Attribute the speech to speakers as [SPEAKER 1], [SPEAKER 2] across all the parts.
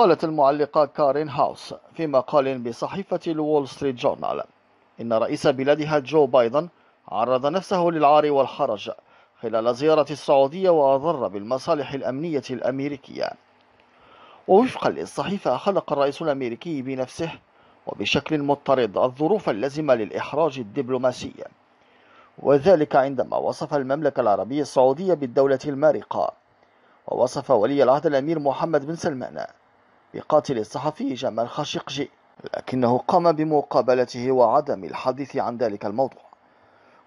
[SPEAKER 1] قالت المعلقة كارين هاوس في مقال بصحيفة الول ستريت جورنال إن رئيس بلادها جو بايدن عرض نفسه للعار والحرج خلال زيارة السعودية وأضر بالمصالح الأمنية الأمريكية ووفقا للصحيفة خلق الرئيس الأمريكي بنفسه وبشكل مضطرد الظروف اللازمة للإحراج الدبلوماسي وذلك عندما وصف المملكة العربية السعودية بالدولة المارقة ووصف ولي العهد الأمير محمد بن سلمان بقاتل الصحفي جمال خاشقجي لكنه قام بمقابلته وعدم الحديث عن ذلك الموضوع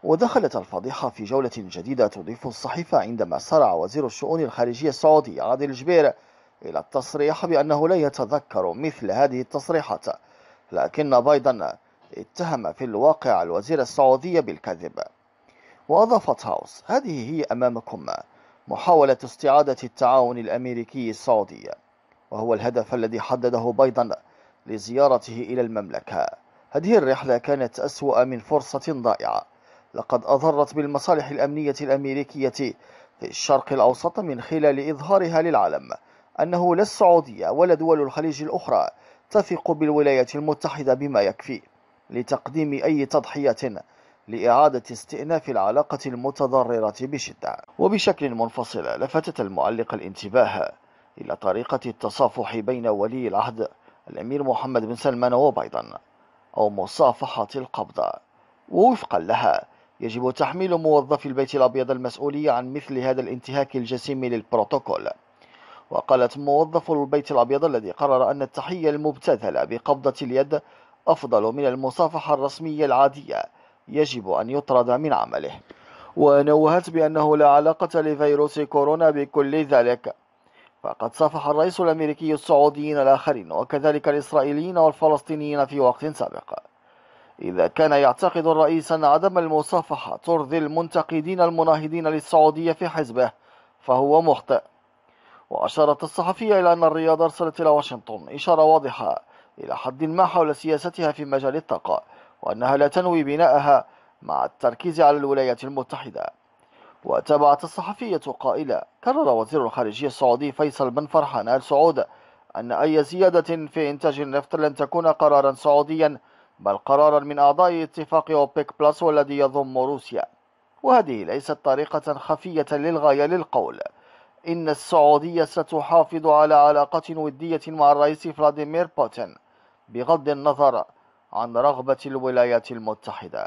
[SPEAKER 1] ودخلت الفضيحة في جولة جديدة تضيف الصحيفة عندما سرع وزير الشؤون الخارجية السعودي عادل الجبير إلى التصريح بأنه لا يتذكر مثل هذه التصريحات لكن بايدن اتهم في الواقع الوزير السعودي بالكذب وأضافت هاوس هذه هي أمامكم محاولة استعادة التعاون الأمريكي السعودي وهو الهدف الذي حدده بايدن لزيارته إلى المملكة هذه الرحلة كانت أسوأ من فرصة ضائعة لقد أضرت بالمصالح الأمنية الأمريكية في الشرق الأوسط من خلال إظهارها للعالم أنه لا السعودية ولا دول الخليج الأخرى تثق بالولايات المتحدة بما يكفي لتقديم أي تضحية لإعادة استئناف العلاقة المتضررة بشدة وبشكل منفصل لفتت المعلق الانتباه إلى طريقة التصافح بين ولي العهد الأمير محمد بن سلمان وبيضا أو مصافحة القبضة ووفقا لها يجب تحميل موظفي البيت الأبيض المسؤولية عن مثل هذا الانتهاك الجسيم للبروتوكول وقالت موظف البيت الأبيض الذي قرر أن التحية المبتذلة بقبضة اليد أفضل من المصافحة الرسمية العادية يجب أن يطرد من عمله ونوهت بأنه لا علاقة لفيروس كورونا بكل ذلك فقد صافح الرئيس الأمريكي السعوديين الآخرين وكذلك الإسرائيليين والفلسطينيين في وقت سابق إذا كان يعتقد الرئيس أن عدم المصافحة ترضي المنتقدين المناهضين للسعودية في حزبه فهو مخطئ وأشارت الصحفية إلى أن الرياض أرسلت إلى واشنطن إشارة واضحة إلى حد ما حول سياستها في مجال الطاقة وأنها لا تنوي بناءها مع التركيز على الولايات المتحدة وتابعت الصحفية قائلة كرر وزير الخارجية السعودي فيصل بن فرحان آل سعود أن أي زيادة في إنتاج النفط لن تكون قرارا سعوديا بل قرارا من أعضاء اتفاق أوبيك بلس والذي يضم روسيا وهذه ليست طريقة خفية للغاية للقول إن السعودية ستحافظ على علاقة ودية مع الرئيس فلاديمير بوتين بغض النظر عن رغبة الولايات المتحدة